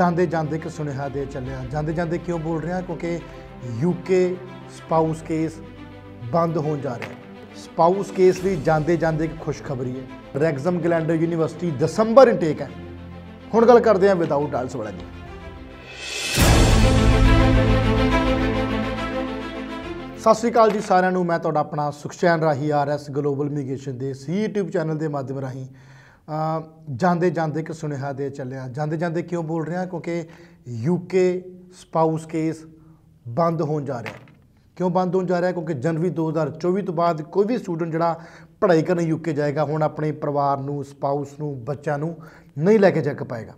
ਜਾਂਦੇ ਜਾਂਦੇ ਇੱਕ ਸੁਨੇਹਾ ਦੇ ਚੱਲਿਆ ਜਾਂਦੇ ਜਾਂਦੇ ਕਿਉਂ ਬੋਲ ਰਿਹਾ ਕਿਉਂਕਿ ਯੂਕੇ ਸਪਾਊਸ ਕੇਸ ਬੰਦ ਹੋਣ ਜਾ ਰਿਹਾ ਸਪਾਊਸ ਕੇਸ ਲਈ ਜਾਂਦੇ ਜਾਂਦੇ ਇੱਕ ਖੁਸ਼ਖਬਰੀ ਹੈ ਰੈਗਜ਼ਮ ਗਲੈਂਡਰ ਯੂਨੀਵਰਸਿਟੀ ਦਸੰਬਰ ਇਨਟੇਕ ਹੈ ਹੁਣ ਗੱਲ ਕਰਦੇ ਹਾਂ ਵਿਦਆਊਟ ਆਲਸ ਵਾਲਾ ਜੀ ਸਤਿ ਸ੍ਰੀ ਅਕਾਲ ਜੀ ਸਾਰਿਆਂ ਨੂੰ ਮੈਂ ਤੁਹਾਡਾ ਆਪਣਾ ਸੁਖਚੈਨ ਰਾਹੀ ਆਰਐਸ ਗਲੋਬਲ ਇਮੀਗ੍ਰੇਸ਼ਨ ਦੇ ਸੀ ਯੂਟਿਊਬ ਚੈਨਲ ਦੇ ਮਾਧਿਅਮ ਰਾਹੀਂ ਜਾਂਦੇ ਜਾਂਦੇ ਇੱਕ ਸੁਨੇਹਾ ਦੇ ਚੱਲਿਆ ਜਾਂਦੇ ਜਾਂਦੇ ਕਿਉਂ ਬੋਲ ਰਿਹਾ ਕਿਉਂਕਿ ਯੂਕੇ ਸਪਾਊਸ ਕੇਸ ਬੰਦ ਹੋਣ ਜਾ ਰਿਹਾ ਕਿਉਂ ਬੰਦ ਹੋਣ ਜਾ ਰਿਹਾ ਕਿਉਂਕਿ ਜਨਵਰੀ 2024 ਤੋਂ ਬਾਅਦ ਕੋਈ ਵੀ ਸਟੂਡੈਂਟ ਜਿਹੜਾ ਪੜ੍ਹਾਈ ਕਰਨ ਯੂਕੇ ਜਾਏਗਾ ਹੁਣ ਆਪਣੇ ਪਰਿਵਾਰ ਨੂੰ ਸਪਾਊਸ ਨੂੰ ਬੱਚਿਆਂ ਨੂੰ ਨਹੀਂ ਲੈ ਕੇ ਜਾ ਪਾਏਗਾ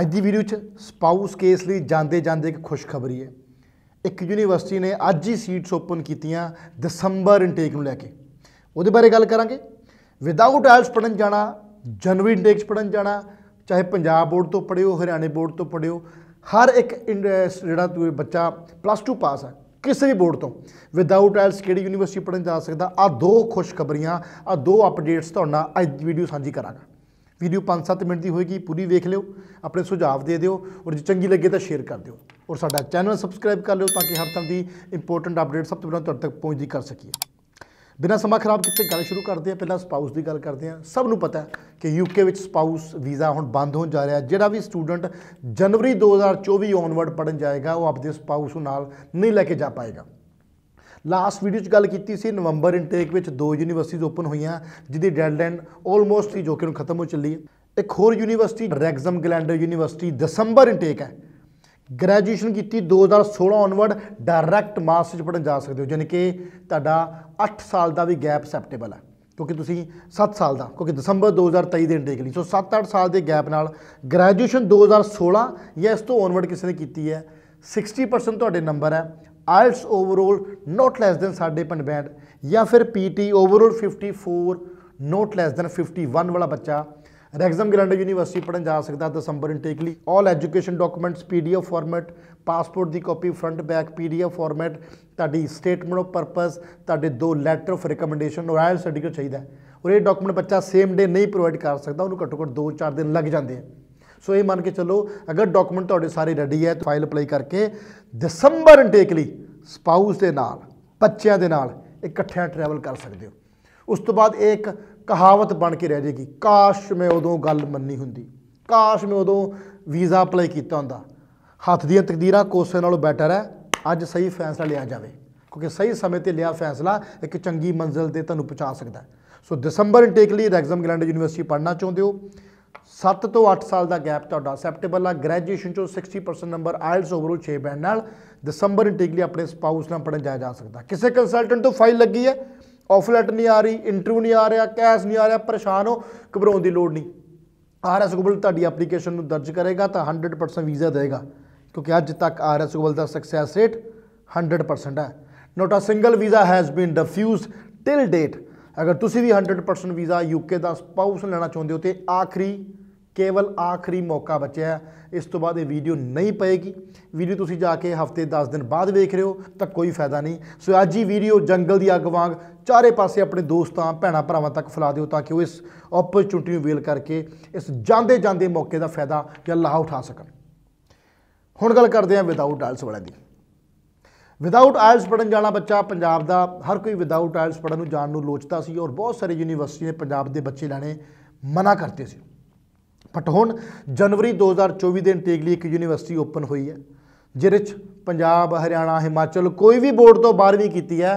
ਅੱਜ ਦੀ ਵੀਡੀਓ 'ਚ ਸਪਾਊਸ ਕੇਸ ਲਈ ਜਾਂਦੇ ਜਾਂਦੇ ਇੱਕ ਖੁਸ਼ਖਬਰੀ ਹੈ ਇੱਕ ਯੂਨੀਵਰਸਿਟੀ ਨੇ ਅੱਜ ਹੀ ਸੀਟਸ ਓਪਨ ਕੀਤੀਆਂ ਦਸੰਬਰ ਇਨਟੇਕ ਨੂੰ ਲੈ ਕੇ ਉਹਦੇ ਬਾਰੇ ਗੱਲ ਕਰਾਂਗੇ ਵਿਦਆਊਟ ਆਇਲਸ ਪੜਨ ਜਾਣਾ ਜਨਵਰੀ ਇੰਡੈਕਸ ਪੜਨ ਜਾਣਾ ਚਾਹੇ ਪੰਜਾਬ ਬੋਰਡ ਤੋਂ ਪੜਿਓ ਹਰਿਆਣੇ ਬੋਰਡ ਤੋਂ ਪੜਿਓ ਹਰ ਇੱਕ ਜਿਹੜਾ ਬੱਚਾ ਪਲੱਸ 2 ਪਾਸ ਹੈ ਕਿਸੇ ਵੀ ਬੋਰਡ ਤੋਂ ਵਿਦਆਊਟ ਐਲਸ ਕਿਹੜੀ ਯੂਨੀਵਰਸਿਟੀ ਪੜਨ ਜਾ ਸਕਦਾ ਆ ਦੋ ਖੁਸ਼ਖਬਰੀਆਂ ਆ ਦੋ ਅਪਡੇਟਸ ਤੁਹਾਨੂੰ ਅੱਜ ਵੀਡੀਓ ਸਾਂਝੀ ਕਰਾਂਗਾ ਵੀਡੀਓ 5-7 ਮਿੰਟ ਦੀ ਹੋਏਗੀ ਪੂਰੀ ਵੇਖ ਲਿਓ ਆਪਣੇ ਸੁਝਾਅ ਦੇ ਦਿਓ ਔਰ ਜੇ ਚੰਗੀ ਲੱਗੇ ਤਾਂ ਸ਼ੇਅਰ ਕਰ ਦਿਓ ਔਰ ਸਾਡਾ ਚੈਨਲ ਸਬਸਕ੍ਰਾਈਬ ਕਰ ਲਿਓ ਤਾਂ ਕਿ ਹਰ ਤਰ੍ਹਾਂ ਦੀ ਇੰਪੋਰਟੈਂਟ ਅਪਡੇਟ ਸਭ ਤੋਂ ਪਹਿਲਾਂ ਤੁਹਾਡੇ ਤੱਕ ਪਹੁੰਚਦੀ ਕਰ ਸਕੀਏ ਬਿਨਾਂ ਸਮਾਂ ਖਰਾਬ ਕੀਤੇ ਗੱਲ ਸ਼ੁਰੂ ਕਰਦੇ ਆ ਪਹਿਲਾਂ ਸਪਾਊਸ ਦੀ ਗੱਲ ਕਰਦੇ ਆ ਸਭ ਨੂੰ ਪਤਾ ਕਿ ਯੂਕੇ ਵਿੱਚ ਸਪਾਊਸ ਵੀਜ਼ਾ ਹੁਣ ਬੰਦ ਹੋਣ ਜਾ ਰਿਹਾ ਜਿਹੜਾ ਵੀ ਸਟੂਡੈਂਟ ਜਨਵਰੀ 2024 ਔਨਵਰਡ ਪੜਨ ਜਾਏਗਾ ਉਹ ਆਪਣੇ ਸਪਾਊਸ ਨਾਲ ਨਹੀਂ ਲੈ ਕੇ ਜਾ ਪਾਏਗਾ ਲਾਸਟ ਵੀਡੀਓ 'ਚ ਗੱਲ ਕੀਤੀ ਸੀ ਨਵੰਬਰ ਇਨਟੇਕ ਵਿੱਚ ਦੋ ਯੂਨੀਵਰਸਿਟੀਜ਼ ਓਪਨ ਹੋਈਆਂ ਜਿਹਦੀ ਡੈਡਲਾਈਨ ਆਲਮੋਸਟ ਹੀ ਜੋ ਕਿ ਨੂੰ ਖਤਮ ਹੋ ਚੱਲੀ ਹੈ ਇੱਕ ਹੋਰ ਯੂਨੀਵਰਸਿਟੀ ਰੈਗਜ਼ਮ ਗਲੈਂਡਰ ਯੂਨੀਵਰਸਿਟੀ ਦਸੰਬਰ ਇਨਟੇਕ ਹੈ ਗ੍ਰੈਜੂਏਸ਼ਨ ਕੀਤੀ 2016 ਔਨਵਰਡ ਡਾਇਰੈਕਟ ਮਾਸਟਰ ਚ ਪੜਨ ਜਾ ਸਕਦੇ ਹੋ ਯਾਨੀ ਕਿ ਤੁਹਾਡਾ 8 ਸਾਲ ਦਾ ਵੀ ਗੈਪ ਸੈਪਟੇਬਲ ਹੈ ਕਿਉਂਕਿ ਤੁਸੀਂ 7 ਸਾਲ ਦਾ ਕਿਉਂਕਿ ਦਸੰਬਰ 2023 ਦੇ ਇੰਟੇਕ ਲਈ ਸੋ 7-8 ਸਾਲ ਦੇ ਗੈਪ ਨਾਲ ਗ੍ਰੈਜੂਏਸ਼ਨ 2016 ਜਾਂ ਇਸ ਤੋਂ ਔਨਵਰਡ ਕਿਸੇ ਨੇ ਕੀਤੀ ਹੈ 60% ਤੁਹਾਡੇ ਨੰਬਰ ਹੈ IELTS overall not less than band ਜਾਂ ਫਿਰ PTE overall 54 not less than 51 ਵਾਲਾ ਬੱਚਾ ਰੈਗਜ਼ਮ ਗ੍ਰੈਂਡ ਯੂਨੀਵਰਸਿਟੀ ਪੜਨ ਜਾ ਸਕਦਾ ਦਸੰਬਰ ਇਨਟੇਕ ਲਈ 올 education documents PDF format passport ਦੀ copy front back PDF format ਤੁਹਾਡੀ ਸਟੇਟਮੈਂਟ ਆਫ ਪਰਪਸ ਤੁਹਾਡੇ ਦੋ ਲੈਟਰ ਆਫ ਰეკਮੈਂਡੇਸ਼ਨ ਰਾਇਲ ਸਰਟੀਫਿਕੇਟ ਚਾਹੀਦਾ ਔਰ ਇਹ ਡਾਕੂਮੈਂਟ ਬੱਚਾ ਸੇਮ ਡੇ ਨਹੀਂ ਪ੍ਰੋਵਾਈਡ ਕਰ ਸਕਦਾ ਉਹਨੂੰ ਘੱਟੋ ਘੱਟ 2-4 ਦਿਨ ਲੱਗ ਜਾਂਦੇ ਆ ਸੋ ਇਹ ਮੰਨ ਕੇ ਚੱਲੋ ਅਗਰ ਡਾਕੂਮੈਂਟ ਤੁਹਾਡੇ ਸਾਰੇ ਰੈਡੀ ਹੈ ਤਾਂ ਫਾਈਲ ਅਪਲਾਈ ਕਰਕੇ ਦਸੰਬਰ ਇਨਟੇਕ ਲਈ ਸਪਾਊਸ ਦੇ ਨਾਲ ਬੱਚਿਆਂ ਦੇ ਨਾਲ ਇਕੱਠਿਆਂ ਟਰੈਵਲ ਕਰ ਸਕਦੇ ਹੋ ਉਸ ਤੋਂ ਬਾਅਦ ਇਹ ਇੱਕ ਕਹਾਵਤ ਬਣ ਕੇ ਰਹਿ ਜੇਗੀ ਕਾਸ਼ ਮੈਂ ਉਦੋਂ ਗੱਲ ਮੰਨੀ ਹੁੰਦੀ ਕਾਸ਼ ਮੈਂ ਉਦੋਂ ਵੀਜ਼ਾ ਅਪਲਾਈ ਕੀਤਾ ਹੁੰਦਾ ਹੱਥ ਦੀਆਂ ਤਕਦੀਰਾਂ ਕੋਸੇ ਨਾਲੋਂ ਬੈਟਰ ਹੈ ਅੱਜ ਸਹੀ ਫੈਸਲਾ ਲਿਆ ਜਾਵੇ ਕਿਉਂਕਿ ਸਹੀ ਸਮੇਂ ਤੇ ਲਿਆ ਫੈਸਲਾ ਇੱਕ ਚੰਗੀ ਮੰਜ਼ਿਲ ਤੇ ਤੁਹਾਨੂੰ ਪਹੁੰਚਾ ਸਕਦਾ ਸੋ ਦਸੰਬਰ ਇਨਟੇਕ ਲਈ ਰੈਗਜ਼ਮ ਗਲੈਂਡ ਯੂਨੀਵਰਸਿਟੀ ਪੜ੍ਹਨਾ ਚਾਹੁੰਦੇ ਹੋ 7 ਤੋਂ 8 ਸਾਲ ਦਾ ਗੈਪ ਤੁਹਾਡਾ ਅਸੈਪਟੇਬਲ ਆ ਗ੍ਰੈਜੂਏਸ਼ਨ ਚੋਂ 60% ਨੰਬਰ ਆਇਲਸ ਓਵਰਆਲ 6 ਬੈਂਡ ਨਾਲ ਦਸੰਬਰ ਇਨਟੇਕ ਲਈ ਆਪਣੇ ਸਪਾਊਸ ਨਾਲ ਪੜਨ ਜਾਇਆ ਜਾ ਸਕਦਾ ਕਿਸੇ ਕੰਸਲਟੈਂਟ ਤੋਂ ਫਾਈਲ ਲੱਗੀ ਹੈ ਆਫਲੈਟ ਨਹੀਂ ਆ ਰਹੀ ਇੰਟਰਵਿਊ ਨਹੀਂ ਆ ਰਿਹਾ ਕੈਸ਼ ਨਹੀਂ ਆ ਰਿਹਾ ਪਰੇਸ਼ਾਨ ਹੋ ਘਬਰਾਉਣ ਦੀ ਲੋੜ ਨਹੀਂ ਆਰਐਸ ਗੁਬਲ ਤੁਹਾਡੀ ਐਪਲੀਕੇਸ਼ਨ ਨੂੰ ਦਰਜ ਕਰੇਗਾ ਤਾਂ 100% ਵੀਜ਼ਾ ਦੇਗਾ ਕਿਉਂਕਿ ਅੱਜ ਤੱਕ ਆਰਐਸ ਗੁਬਲ ਦਾ ਸਕਸੈਸ ਰੇਟ 100% ਹੈ not a single visa has been diffused till date ਅਗਰ ਤੁਸੀਂ ਵੀ 100% ਵੀਜ਼ਾ ਯੂਕੇ ਦਾ ਸਪਾਊਸ ਲੈਣਾ ਚਾਹੁੰਦੇ ਹੋ ਤੇ ਆਖਰੀ ਕੇਵਲ ਆਖਰੀ ਮੌਕਾ ਬਚਿਆ ਇਸ ਤੋਂ ਬਾਅਦ ਇਹ ਵੀਡੀਓ ਨਹੀਂ ਪਏਗੀ ਵੀਡੀਓ ਤੁਸੀਂ ਜਾ ਕੇ ਹਫਤੇ 10 ਦਿਨ ਬਾਅਦ ਵੇਖ ਰਹੇ ਹੋ ਤਾਂ ਕੋਈ ਫਾਇਦਾ ਨਹੀਂ ਸੋ ਅੱਜ ਹੀ ਵੀਡੀਓ ਜੰਗਲ ਦੀ ਅੱਗ ਵਾਂਗ ਚਾਰੇ ਪਾਸੇ ਆਪਣੇ ਦੋਸਤਾਂ ਭੈਣਾ ਭਰਾਵਾਂ ਤੱਕ ਫੈਲਾ ਦਿਓ ਤਾਂ ਕਿ ਉਹ ਇਸ ਓਪਰਚੁਨਿਟੀ ਨੂੰ ਵੇਲ ਕਰਕੇ ਇਸ ਜਾਂਦੇ ਜਾਂਦੇ ਮੌਕੇ ਦਾ ਫਾਇਦਾ ਜਾਂ ਲਾਹਾ ਉਠਾ ਸਕਣ ਹੁਣ ਗੱਲ ਕਰਦੇ ਹਾਂ ਵਿਦਆਊਟ ਆਇਲਸ ਵਾਲਿਆਂ ਦੀ ਵਿਦਆਊਟ ਆਇਲਸ ਪੜਨ ਜਾਣਾ ਬੱਚਾ ਪੰਜਾਬ ਦਾ ਹਰ ਕੋਈ ਵਿਦਆਊਟ ਆਇਲਸ ਪੜਨ ਨੂੰ ਜਾਣ ਨੂੰ ਲੋਚਦਾ ਸੀ ਔਰ ਬਹੁਤ ਸਾਰੇ ਯੂਨੀਵਰਸਿਟੀ ਨੇ ਪੰਜਾਬ ਦੇ ਬੱਚੇ ਲੈਣੇ ਮਨਾ ਕਰਤੇ ਸੀ ਬਟ ਹੁਣ ਜਨਵਰੀ 2024 ਦੇ ਇਨਟੇਕ ਲਈ ਇੱਕ ਯੂਨੀਵਰਸਿਟੀ ਓਪਨ ਹੋਈ ਹੈ ਜਿਹਦੇ ਚ ਪੰਜਾਬ ਹਰਿਆਣਾ ਹਿਮਾਚਲ ਕੋਈ ਵੀ ਬੋਰਡ ਤੋਂ 12ਵੀਂ ਕੀਤੀ ਹੈ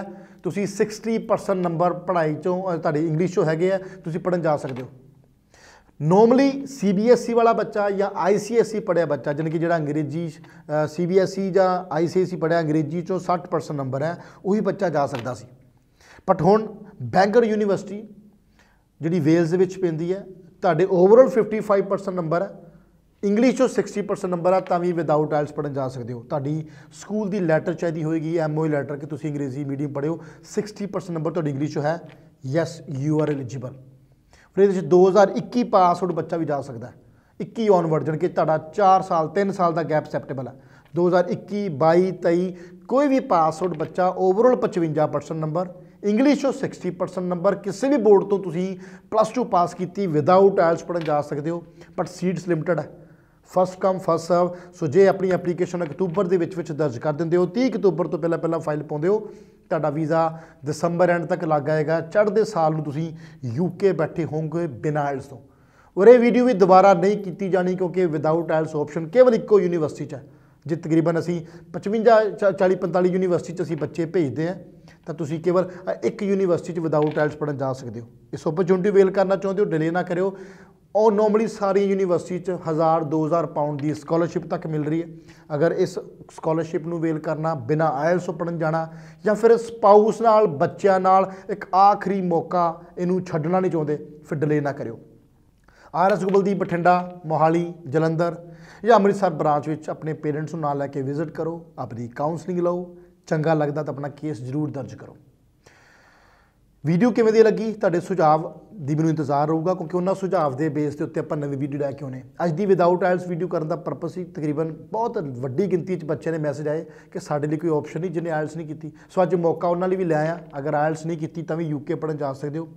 ਤੁਸੀਂ 60% ਨੰਬਰ ਪੜ੍ਹਾਈ ਚੋਂ ਤੁਹਾਡੀ ਇੰਗਲਿਸ਼ ਚੋਂ ਹੈਗੇ ਆ ਤੁਸੀਂ ਪੜਨ ਜਾ ਸਕਦੇ ਹੋ ਨੋਰਮਲੀ ਸੀਬੀਐਸਈ e ਵਾਲਾ ਬੱਚਾ ਜਾਂ ਆਈਸੀਐਸਈ e ਪੜਿਆ ਬੱਚਾ ਜਨ ਕਿ ਜਿਹੜਾ ਅੰਗਰੇਜ਼ੀ ਸੀਬੀਐਸਈ e ਜਾਂ ਆਈਸੀਐਸਈ ਪੜਿਆ ਅੰਗਰੇਜ਼ੀ ਚੋਂ 60% ਨੰਬਰ ਹੈ ਉਹੀ ਬੱਚਾ ਜਾ ਸਕਦਾ ਸੀ ਬਟ ਹੁਣ ਬੈਂਗਰ ਯੂਨੀਵਰਸਿਟੀ ਜਿਹੜੀ ਵੇਲਜ਼ ਵਿੱਚ ਪੈਂਦੀ ਹੈ ਤੁਹਾਡੇ ਓਵਰਆਲ 55% ਨੰਬਰ ਹੈ ਇੰਗਲਿਸ਼ ਚੋਂ 60% ਨੰਬਰ ਆ ਤਾਂ ਵੀ ਵਿਦਆਊਟ ਆਇਲਸ ਪੜਨ ਜਾ ਸਕਦੇ ਹੋ ਤੁਹਾਡੀ ਸਕੂਲ ਦੀ ਲੈਟਰ ਚਾਹੀਦੀ ਹੋਏਗੀ ਐਮਓਏ ਲੈਟਰ e ਕਿ ਤੁਸੀਂ ਅੰਗਰੇਜ਼ੀ ਮੀਡੀਅਮ ਪੜਿਓ 60% ਨੰਬਰ ਤੁਹਾਡੀ ਇੰਗਲਿਸ਼ ਚੋਂ ਹੈ ਯੈਸ ਯੂ ਆਰ ਐਲੀਜੀਬਲ ਫਿਰ ਇਹਦੇ ਵਿੱਚ 2021 ਪਾਸ ਆਊਟ ਬੱਚਾ ਵੀ ਜਾ ਸਕਦਾ ਹੈ 21 ਔਨਵਰਡ ਜਣ ਕਿ ਤੁਹਾਡਾ 4 ਸਾਲ 3 ਸਾਲ ਦਾ ਗੈਪ ਸੈਪਟੇਬਲ ਹੈ 2021 22 23 ਕੋਈ ਵੀ ਪਾਸ ਆਊਟ ਬੱਚਾ ਓਵਰਆਲ 55% ਨੰਬਰ ਇੰਗਲਿਸ਼ ਚੋਂ 60% ਨੰਬਰ ਕਿਸੇ ਵੀ ਬੋਰਡ ਤੋਂ ਤੁਸੀਂ ਪਲੱਸ 2 ਪਾਸ ਕੀਤੀ ਵਿਦਆਊਟ ਆਇਲਸ ਪੜਨ ਜਾ ਸਕਦੇ ਹੋ ਬਟ ਸੀਟਸ ਲਿਮਟਿਡ ਹੈ first come first serve so ਜੇ ਆਪਣੀ ਐਪਲੀਕੇਸ਼ਨ ਅਕਤੂਬਰ ਦੇ ਵਿੱਚ ਵਿੱਚ ਦਰਜ ਕਰ ਦਿੰਦੇ ਹੋ 30 ਅਕਤੂਬਰ ਤੋਂ ਪਹਿਲਾਂ ਪਹਿਲਾਂ ਫਾਈਲ ਪਾਉਂਦੇ ਹੋ ਤੁਹਾਡਾ ਵੀਜ਼ਾ ਦਸੰਬਰ ਐਂਡ ਤੱਕ ਲੱਗ ਜਾਏਗਾ ਚੜ੍ਹਦੇ ਸਾਲ ਨੂੰ ਤੁਸੀਂ ਯੂਕੇ ਬੈਠੇ ਹੋਵੋਗੇ ਬਿਨਾਂ ਆਇਲਸ ਤੋਂ ਔਰ ਇਹ ਵੀਡੀਓ ਵੀ ਦੁਬਾਰਾ ਨਹੀਂ ਕੀਤੀ ਜਾਣੀ ਕਿਉਂਕਿ ਵਿਦਆਊਟ ਆਇਲਸ ਆਪਸ਼ਨ ਕੇਵਲ ਇੱਕੋ ਯੂਨੀਵਰਸਿਟੀ 'ਚ ਹੈ ਜਿ ਤਕਰੀਬਨ ਅਸੀਂ 55 40 45 ਯੂਨੀਵਰਸਿਟੀ 'ਚ ਅਸੀਂ ਬੱਚੇ ਭੇਜਦੇ ਆ ਤਾਂ ਤੁਸੀਂ ਕੇਵਲ ਇੱਕ ਯੂਨੀਵਰਸਿਟੀ 'ਚ ਵਿਦਆਊਟ ਆਇਲਸ ਪੜਨ ਜਾ ਸਕਦੇ ਹੋ ਇਸ ਓਪਰਚੁਨਿਟੀ ਵੇਲ ਕਰਨਾ ਚਾਹੁੰਦੇ ਹੋ ਡਿਲੇ ਨਾ ਕਰਿਓ ਔਰ ਨਾਰਮਲੀ ਸਾਰੀ ਯੂਨੀਵਰਸਿਟੀ 'ਚ 1000 2000 ਪਾਉਂਡ ਦੀ ਸਕਾਲਰਸ਼ਿਪ ਤੱਕ ਮਿਲ ਰਹੀ ਹੈ ਅਗਰ ਇਸ ਸਕਾਲਰਸ਼ਿਪ ਨੂੰ ਵੇਲ ਕਰਨਾ ਬਿਨਾ ਆਇਲਸ ਪੜਨ ਜਾਣਾ ਜਾਂ ਫਿਰ ਸਪਾਊਸ ਨਾਲ ਬੱਚਿਆਂ ਨਾਲ ਇੱਕ ਆਖਰੀ ਮੌਕਾ ਇਹਨੂੰ ਛੱਡਣਾ ਨਹੀਂ ਚਾਹੁੰਦੇ ਫਿਰ ਡਿਲੇ ਨਾ ਕਰਿਓ ਆਰਐਸ ਗੁਬਲ ਦੀ ਬਠਿੰਡਾ ਮੋਹਾਲੀ ਜਲੰਧਰ ਜਾਂ ਅੰਮ੍ਰਿਤਸਰ ਬ੍ਰਾਂਚ ਵਿੱਚ ਆਪਣੇ ਪੇਰੈਂਟਸ ਨੂੰ ਨਾਲ ਲੈ ਕੇ ਵਿਜ਼ਿਟ ਕਰੋ ਆਪਣੀ ਕਾਉਂਸਲਿੰਗ ਲਓ ਚੰਗਾ ਲੱਗਦਾ ਤਾਂ ਆਪਣਾ ਕੇਸ ਜ਼ਰੂਰ ਦਰਜ ਕਰੋ ਵੀਡੀਓ ਕਿਵੇਂ ਦੀ ਲੱਗੀ ਤੁਹਾਡੇ ਸੁਝਾਅ ਦੀ ਮੈਨੂੰ ਇੰਤਜ਼ਾਰ ਰਹੂਗਾ ਕਿਉਂਕਿ ਉਹਨਾਂ ਸੁਝਾਅ ਦੇ ਬੇਸ ਤੇ ਉੱਤੇ ਆਪਾਂ ਨਵੀਂ ਵੀਡੀਓ ਲੈ ਕੇ ਆਉਨੇ ਅੱਜ ਦੀ ਵਿਦਆਊਟ ਆਇਲਸ ਵੀਡੀਓ ਕਰਨ ਦਾ ਪਰਪਸ ਹੀ ਤਕਰੀਬਨ ਬਹੁਤ ਵੱਡੀ ਗਿਣਤੀ 'ਚ ਬੱਚਿਆਂ ਨੇ ਮੈਸੇਜ ਆਏ ਕਿ ਸਾਡੇ ਲਈ ਕੋਈ ਆਪਸ਼ਨ ਨਹੀਂ ਜਿਹਨੇ ਆਇਲਸ ਨਹੀਂ ਕੀਤੀ ਸੋ ਅੱਜ ਮੌਕਾ ਉਹਨਾਂ ਲਈ ਵੀ ਲਿਆ ਆ ਅਗਰ ਆਇਲਸ ਨਹੀਂ ਕੀਤੀ ਤਾਂ ਵੀ ਯੂਕੇ ਪੜਨ ਜਾ ਸਕਦੇ ਹੋ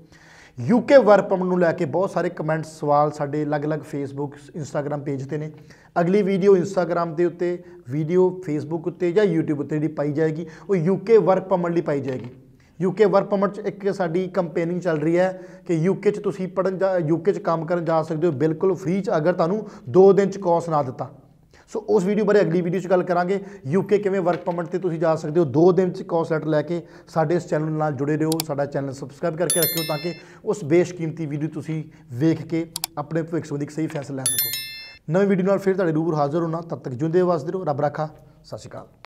ਯੂਕੇ ਵਰਪਮ ਨੂੰ ਲੈ ਕੇ ਬਹੁਤ ਸਾਰੇ ਕਮੈਂਟਸ ਸਵਾਲ ਸਾਡੇ ਅਲੱਗ-ਅਲੱਗ ਫੇਸਬੁੱਕ ਇੰਸਟਾਗ੍ਰam ਪੇਜ ਤੇ ਨੇ ਅਗਲੀ ਵੀਡੀਓ ਇੰਸਟਾਗ੍ਰam ਦੇ ਉੱਤੇ ਵੀਡੀਓ ਫੇਸਬੁੱਕ ਉੱਤੇ ਜਾਂ YouTube ਉੱਤੇ ਜਿਹੜੀ ਪਾਈ ਜਾਏਗੀ ਉਹ ਯੂਕੇ ਵਰਪਮ ਲਈ ਪਾਈ ਜਾਏਗੀ ਯੂਕੇ ਵਰਕ ਪਰਮਿਟ 'ਚ ਇੱਕ ਸਾਡੀ ਕੰਪੇਨਿੰਗ ਚੱਲ ਰਹੀ ਹੈ ਕਿ ਯੂਕੇ 'ਚ ਤੁਸੀਂ ਪੜਨ ਜਾ ਯੂਕੇ 'ਚ ਕੰਮ ਕਰਨ ਜਾ ਸਕਦੇ ਹੋ ਬਿਲਕੁਲ ਫ੍ਰੀ 'ਚ ਅਗਰ ਤੁਹਾਨੂੰ 2 ਦਿਨ 'ਚ ਕੋਰਸ ਨਾ ਦਿੱਤਾ ਸੋ ਉਸ ਵੀਡੀਓ ਬਾਰੇ ਅਗਲੀ ਵੀਡੀਓ 'ਚ ਗੱਲ ਕਰਾਂਗੇ ਯੂਕੇ ਕਿਵੇਂ ਵਰਕ ਪਰਮਿਟ ਤੇ ਤੁਸੀਂ ਜਾ ਸਕਦੇ ਹੋ 2 ਦਿਨ 'ਚ ਕੌਸ ਲੈਟਰ ਲੈ ਕੇ ਸਾਡੇ ਇਸ ਚੈਨਲ ਨਾਲ ਜੁੜੇ ਰਹੋ ਸਾਡਾ ਚੈਨਲ ਸਬਸਕ੍ਰਾਈਬ ਕਰਕੇ ਰੱਖਿਓ ਤਾਂ ਕਿ ਉਸ ਬੇਸ਼ਕੀਮਤੀ ਵੀਡੀਓ ਤੁਸੀਂ ਵੇਖ ਕੇ ਆਪਣੇ ਭਵਿੱਖ ਸੰਬੰਧੀ ਸਹੀ ਫੈਸਲਾ ਲੈ ਸਕੋ ਨਵੀਂ ਵੀਡੀਓ ਨਾਲ ਫਿਰ ਤੁਹਾਡੇ ਰੂਬਰੂ ਹਾਜ਼ਰ ਹੋਣਾ ਤਦ ਤੱਕ ਜੁੰਦੇ ਵਸਦੇ ਰਹੋ ਰੱਬ ਰਾਖਾ ਸਤਿ ਸ਼੍ਰੀ ਅਕਾਲ